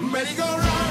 Make it go round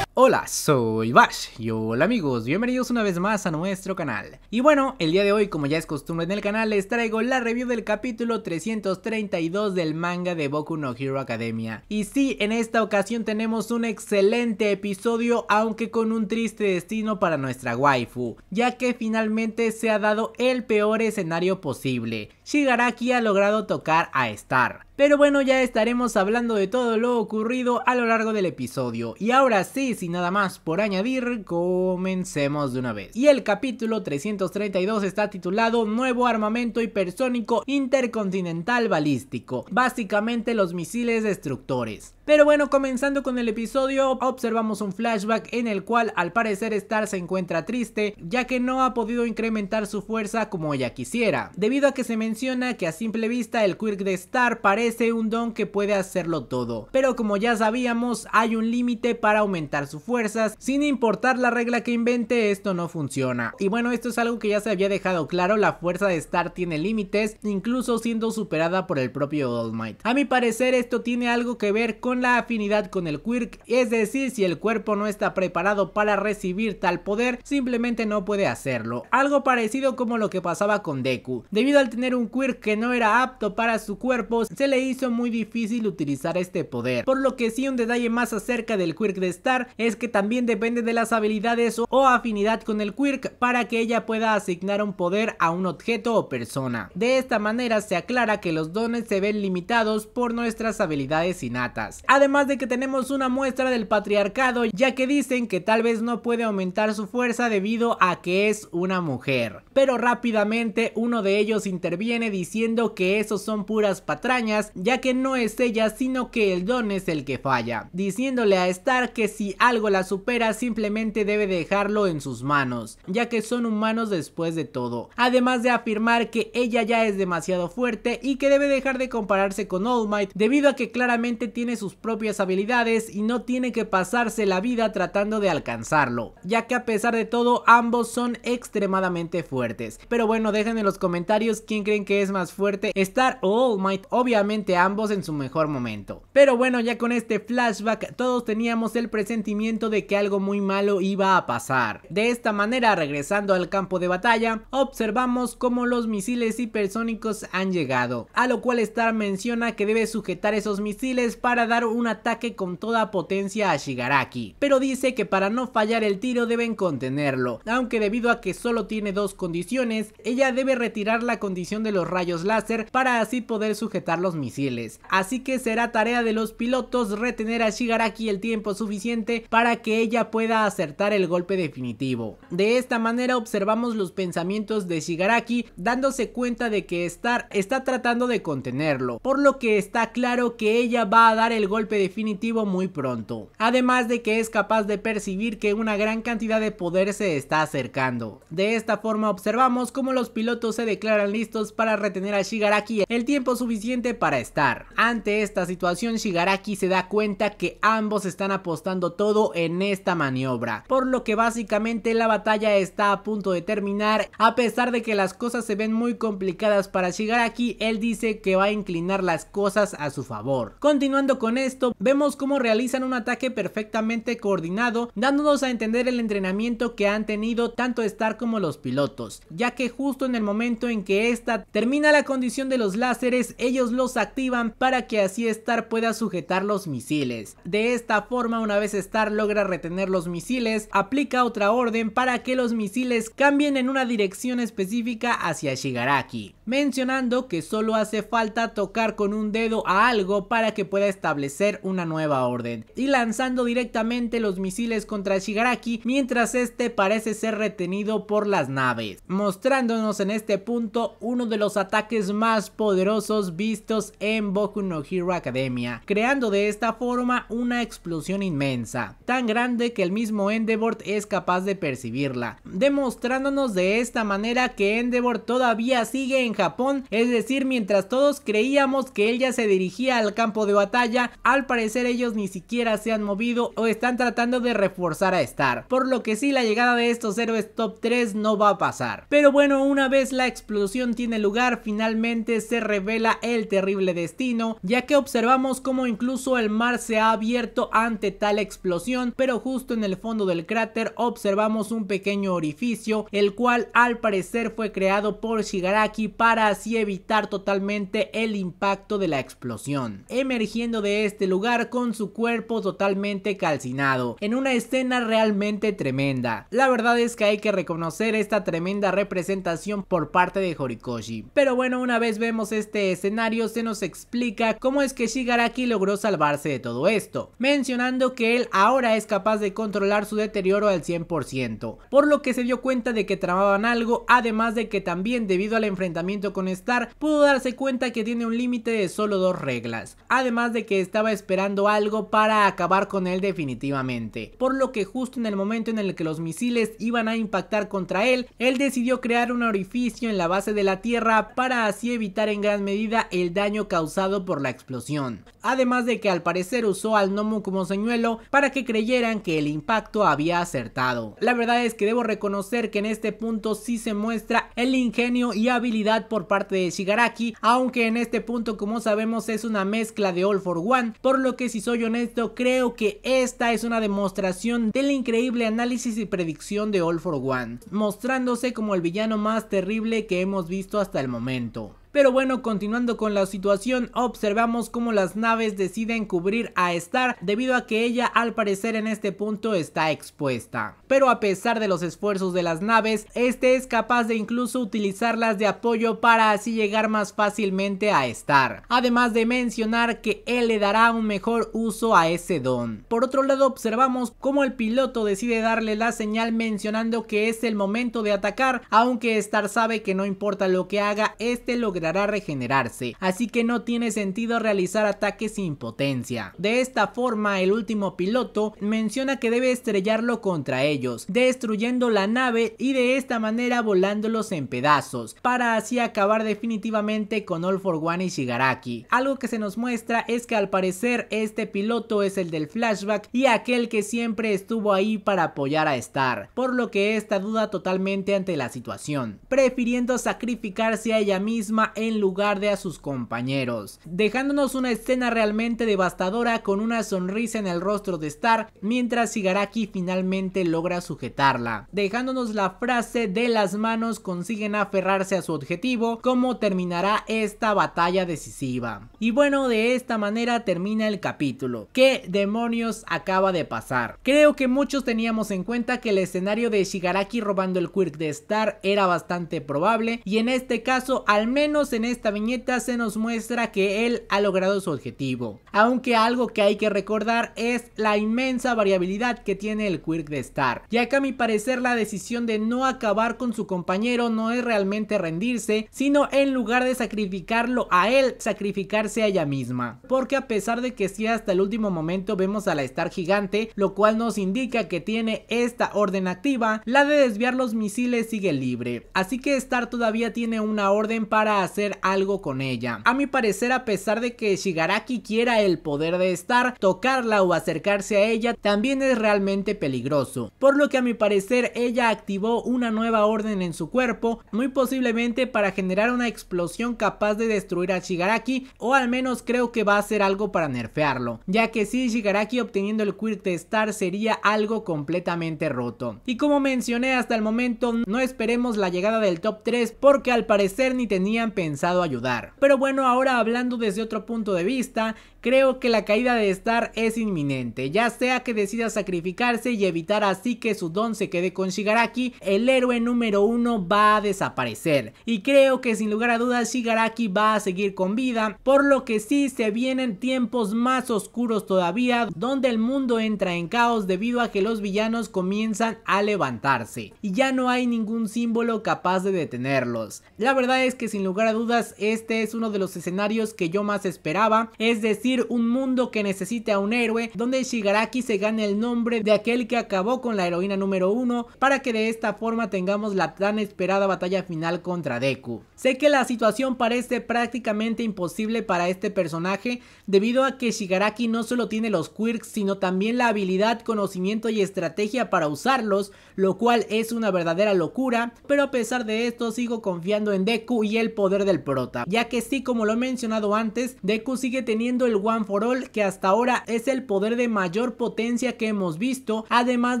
Hola, soy Bash y hola amigos, bienvenidos una vez más a nuestro canal. Y bueno, el día de hoy como ya es costumbre en el canal les traigo la review del capítulo 332 del manga de Boku no Hero Academia. Y sí, en esta ocasión tenemos un excelente episodio aunque con un triste destino para nuestra waifu, ya que finalmente se ha dado el peor escenario posible. Shigaraki ha logrado tocar a Star, pero bueno, ya estaremos hablando de todo lo ocurrido a lo largo del episodio. Y ahora sí, nada más por añadir, comencemos de una vez. Y el capítulo 332 está titulado Nuevo armamento hipersónico intercontinental balístico, básicamente los misiles destructores. Pero bueno, comenzando con el episodio, observamos un flashback en el cual al parecer Star se encuentra triste, ya que no ha podido incrementar su fuerza como ella quisiera, debido a que se menciona que a simple vista el quirk de Star parece un don que puede hacerlo todo, pero como ya sabíamos hay un límite para aumentar sus fuerzas, sin importar la regla que invente esto no funciona. Y bueno, esto es algo que ya se había dejado claro, la fuerza de Star tiene límites, incluso siendo superada por el propio All Might. A mi parecer esto tiene algo que ver con la afinidad con el quirk, es decir, si el cuerpo no está preparado para recibir tal poder, simplemente no puede hacerlo. Algo parecido como lo que pasaba con Deku. Debido al tener un quirk que no era apto para su cuerpo, se le hizo muy difícil utilizar este poder. Por lo que sí un detalle más acerca del quirk de Star es que también depende de las habilidades o afinidad con el quirk para que ella pueda asignar un poder a un objeto o persona. De esta manera se aclara que los dones se ven limitados por nuestras habilidades innatas además de que tenemos una muestra del patriarcado ya que dicen que tal vez no puede aumentar su fuerza debido a que es una mujer. Pero rápidamente uno de ellos interviene diciendo que esos son puras patrañas ya que no es ella sino que el don es el que falla, diciéndole a Star que si algo la supera simplemente debe dejarlo en sus manos, ya que son humanos después de todo, además de afirmar que ella ya es demasiado fuerte y que debe dejar de compararse con All Might debido a que claramente tiene sus propias habilidades y no tiene que pasarse la vida tratando de alcanzarlo, ya que a pesar de todo ambos son extremadamente fuertes. Pero bueno, dejen en los comentarios quién creen que es más fuerte, Star o All Might, obviamente ambos en su mejor momento. Pero bueno, ya con este flashback todos teníamos el presentimiento de que algo muy malo iba a pasar. De esta manera, regresando al campo de batalla, observamos cómo los misiles hipersónicos han llegado, a lo cual Star menciona que debe sujetar esos misiles para dar un ataque con toda potencia a Shigaraki, pero dice que para no fallar el tiro deben contenerlo, aunque debido a que solo tiene dos condiciones, ella debe retirar la condición de los rayos láser para así poder sujetar los misiles. Así que será tarea de los pilotos retener a Shigaraki el tiempo suficiente para que ella pueda acertar el golpe definitivo. De esta manera observamos los pensamientos de Shigaraki dándose cuenta de que Star está tratando de contenerlo, por lo que está claro que ella va a dar el golpe definitivo muy pronto, además de que es capaz de percibir que una gran cantidad de poder se está acercando. De esta forma observamos cómo los pilotos se declaran listos para retener a Shigaraki el tiempo suficiente para estar. Ante esta situación Shigaraki se da cuenta que ambos están apostando todo en esta maniobra, por lo que básicamente la batalla está a punto de terminar, a pesar de que las cosas se ven muy complicadas para Shigaraki, él dice que va a inclinar las cosas a su favor. Continuando con esto, vemos cómo realizan un ataque perfectamente coordinado, dándonos a entender el entrenamiento que han tenido tanto Star como los pilotos, ya que justo en el momento en que esta termina la condición de los láseres, ellos los activan para que así Star pueda sujetar los misiles. De esta forma, una vez Star logra retener los misiles, aplica otra orden para que los misiles cambien en una dirección específica hacia Shigaraki, mencionando que solo hace falta tocar con un dedo a algo para que pueda establecer ser una nueva orden y lanzando directamente los misiles contra Shigaraki mientras este parece ser retenido por las naves, mostrándonos en este punto uno de los ataques más poderosos vistos en Boku no Hero Academia, creando de esta forma una explosión inmensa, tan grande que el mismo Endeavor es capaz de percibirla, demostrándonos de esta manera que Endeavor todavía sigue en Japón, es decir, mientras todos creíamos que ella se dirigía al campo de batalla, al parecer ellos ni siquiera se han movido o están tratando de reforzar a Star, por lo que sí la llegada de estos héroes top 3 no va a pasar. Pero bueno, una vez la explosión tiene lugar, finalmente se revela el terrible destino, ya que observamos cómo incluso el mar se ha abierto ante tal explosión, pero justo en el fondo del cráter observamos un pequeño orificio, el cual al parecer fue creado por Shigaraki para así evitar totalmente el impacto de la explosión. Emergiendo de este lugar con su cuerpo totalmente calcinado, en una escena realmente tremenda. La verdad es que hay que reconocer esta tremenda representación por parte de Horikoshi. Pero bueno, una vez vemos este escenario se nos explica cómo es que Shigaraki logró salvarse de todo esto, mencionando que él ahora es capaz de controlar su deterioro al 100%, por lo que se dio cuenta de que tramaban algo, además de que también debido al enfrentamiento con Star, pudo darse cuenta que tiene un límite de solo dos reglas, además de que está esperando algo para acabar con él definitivamente. Por lo que justo en el momento en el que los misiles iban a impactar contra él, él decidió crear un orificio en la base de la Tierra para así evitar en gran medida el daño causado por la explosión. Además de que al parecer usó al Nomu como señuelo para que creyeran que el impacto había acertado. La verdad es que debo reconocer que en este punto sí se muestra el ingenio y habilidad por parte de Shigaraki, aunque en este punto como sabemos es una mezcla de All for One por lo que si soy honesto creo que esta es una demostración del increíble análisis y predicción de All for One, mostrándose como el villano más terrible que hemos visto hasta el momento. Pero bueno, continuando con la situación, observamos cómo las naves deciden cubrir a Star debido a que ella al parecer en este punto está expuesta. Pero a pesar de los esfuerzos de las naves, este es capaz de incluso utilizarlas de apoyo para así llegar más fácilmente a Star. Además de mencionar que él le dará un mejor uso a ese don. Por otro lado, observamos cómo el piloto decide darle la señal mencionando que es el momento de atacar, aunque Star sabe que no importa lo que haga, este logrará a regenerarse, así que no tiene sentido realizar ataques sin potencia. De esta forma, el último piloto menciona que debe estrellarlo contra ellos, destruyendo la nave y de esta manera volándolos en pedazos, para así acabar definitivamente con All for One y Shigaraki. Algo que se nos muestra es que al parecer este piloto es el del flashback y aquel que siempre estuvo ahí para apoyar a Star, por lo que esta duda totalmente ante la situación, prefiriendo sacrificarse a ella misma en lugar de a sus compañeros, dejándonos una escena realmente devastadora con una sonrisa en el rostro de Star mientras Shigaraki finalmente logra sujetarla, dejándonos la frase de las manos consiguen aferrarse a su objetivo, como terminará esta batalla decisiva. Y bueno, de esta manera termina el capítulo. ¿Qué demonios acaba de pasar? Creo que muchos teníamos en cuenta que el escenario de Shigaraki robando el quirk de Star era bastante probable y en este caso al menos en esta viñeta se nos muestra que él ha logrado su objetivo. Aunque algo que hay que recordar es la inmensa variabilidad que tiene el Quirk de Star, ya que a mi parecer la decisión de no acabar con su compañero no es realmente rendirse, sino en lugar de sacrificarlo a él, sacrificarse a ella misma. Porque a pesar de que si hasta el último momento vemos a la Star gigante, lo cual nos indica que tiene esta orden activa, la de desviar los misiles sigue libre. Así que Star todavía tiene una orden para hacer algo con ella. A mi parecer, a pesar de que Shigaraki quiera el poder de estar, tocarla o acercarse a ella también es realmente peligroso. Por lo que a mi parecer ella activó una nueva orden en su cuerpo, muy posiblemente para generar una explosión capaz de destruir a Shigaraki o al menos creo que va a hacer algo para nerfearlo, ya que si Shigaraki obteniendo el Quirk de estar sería algo completamente roto. Y como mencioné hasta el momento, no esperemos la llegada del top 3 porque al parecer ni tenían pensado ayudar. Pero bueno, ahora hablando desde otro punto de vista, creo que la caída de Star es inminente, ya sea que decida sacrificarse y evitar así que su don se quede con Shigaraki, el héroe número uno va a desaparecer. Y creo que sin lugar a dudas Shigaraki va a seguir con vida, por lo que sí se vienen tiempos más oscuros todavía, donde el mundo entra en caos debido a que los villanos comienzan a levantarse, y ya no hay ningún símbolo capaz de detenerlos. La verdad es que sin lugar a dudas este es uno de los escenarios que yo más esperaba, es decir, un mundo que necesite a un héroe, donde Shigaraki se gane el nombre de aquel que acabó con la heroína número uno para que de esta forma tengamos la tan esperada batalla final contra Deku. Sé que la situación parece prácticamente imposible para este personaje, debido a que Shigaraki no solo tiene los quirks, sino también la habilidad, conocimiento y estrategia para usarlos, lo cual es una verdadera locura, pero a pesar de esto sigo confiando en Deku y el poder del prota, ya que sí, como lo he mencionado antes, Deku sigue teniendo el One for All, que hasta ahora es el poder de mayor potencia que hemos visto, además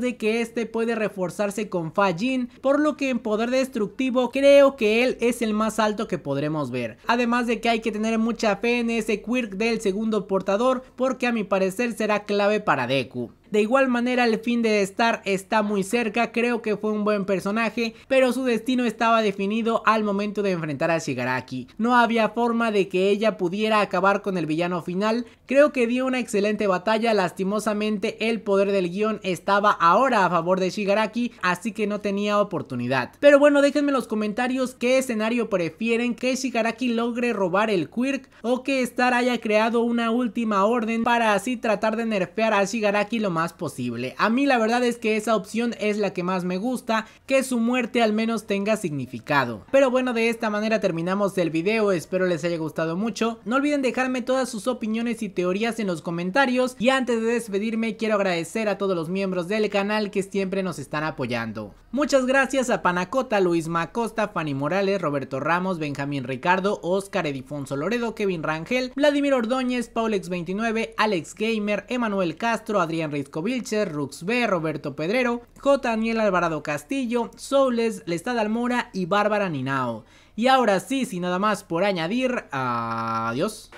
de que este puede reforzarse con Fajin, por lo que en poder destructivo creo que él es el más alto que podremos ver. Además de que hay que tener mucha fe en ese quirk del segundo portador, porque a mi parecer será clave para Deku. De igual manera el fin de Star está muy cerca, creo que fue un buen personaje, pero su destino estaba definido al momento de enfrentar a Shigaraki. No había forma de que ella pudiera acabar con el villano final, creo que dio una excelente batalla, lastimosamente el poder del guión estaba ahora a favor de Shigaraki, así que no tenía oportunidad. Pero bueno, déjenme en los comentarios qué escenario prefieren, que Shigaraki logre robar el Quirk o que Star haya creado una última orden para así tratar de nerfear a Shigaraki lo más posible. A mí la verdad es que esa opción es la que más me gusta, que su muerte al menos tenga significado. Pero bueno, de esta manera terminamos el video, espero les haya gustado mucho. No olviden dejarme todas sus opiniones y teorías en los comentarios y antes de despedirme quiero agradecer a todos los miembros del canal que siempre nos están apoyando. Muchas gracias a Panacota, Luis Macosta, Fanny Morales, Roberto Ramos, Benjamín Ricardo, Oscar Edifonso Loredo, Kevin Rangel, Vladimir Ordóñez, Paulex29, Alex Gamer, Emanuel Castro, Adrián Reyes Francisco B, Roberto Pedrero, J. Daniel Alvarado Castillo, Soules, Lestad Almora y Bárbara Ninao. Y ahora sí, sin nada más por añadir, adiós.